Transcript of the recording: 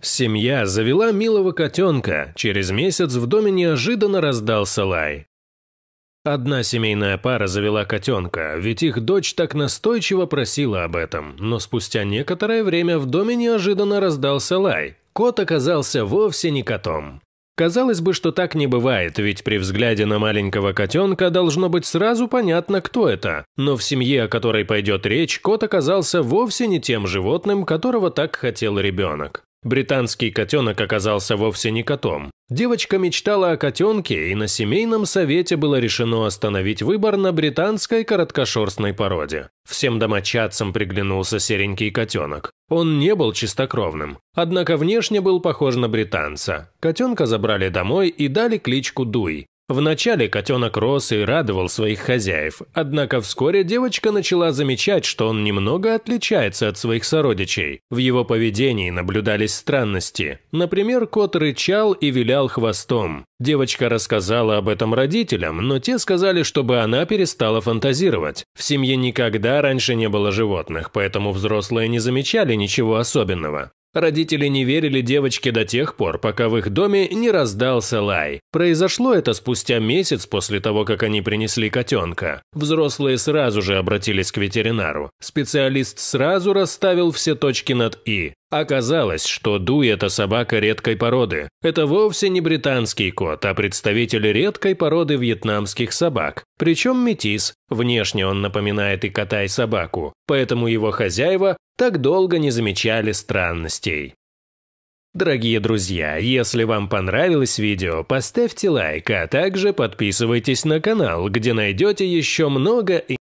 Семья завела милого котенка, через месяц в доме неожиданно раздался лай. Одна семейная пара завела котенка, ведь их дочь так настойчиво просила об этом, но спустя некоторое время в доме неожиданно раздался лай. Кот оказался вовсе не котом. Казалось бы, что так не бывает, ведь при взгляде на маленького котенка должно быть сразу понятно, кто это. Но в семье, о которой пойдет речь, кот оказался вовсе не тем животным, которого так хотел ребенок. Британский котенок оказался вовсе не котом. Девочка мечтала о котенке, и на семейном совете было решено остановить выбор на британской короткошерстной породе. Всем домочадцам приглянулся серенький котенок. Он не был чистокровным, однако внешне был похож на британца. Котенка забрали домой и дали кличку Дуй. Вначале котенок рос и радовал своих хозяев, однако вскоре девочка начала замечать, что он немного отличается от своих сородичей. В его поведении наблюдались странности. Например, кот рычал и вилял хвостом. Девочка рассказала об этом родителям, но те сказали, чтобы она перестала фантазировать. В семье никогда раньше не было животных, поэтому взрослые не замечали ничего особенного. Родители не верили девочке до тех пор, пока в их доме не раздался лай. Произошло это спустя месяц после того, как они принесли котенка. Взрослые сразу же обратились к ветеринару. Специалист сразу расставил все точки над «и». Оказалось, что Дуй – это собака редкой породы. Это вовсе не британский кот, а представитель редкой породы вьетнамских собак. Причем метис, внешне он напоминает и кота, и собаку, поэтому его хозяева так долго не замечали странностей. Дорогие друзья, если вам понравилось видео, поставьте лайк, а также подписывайтесь на канал, где найдете еще много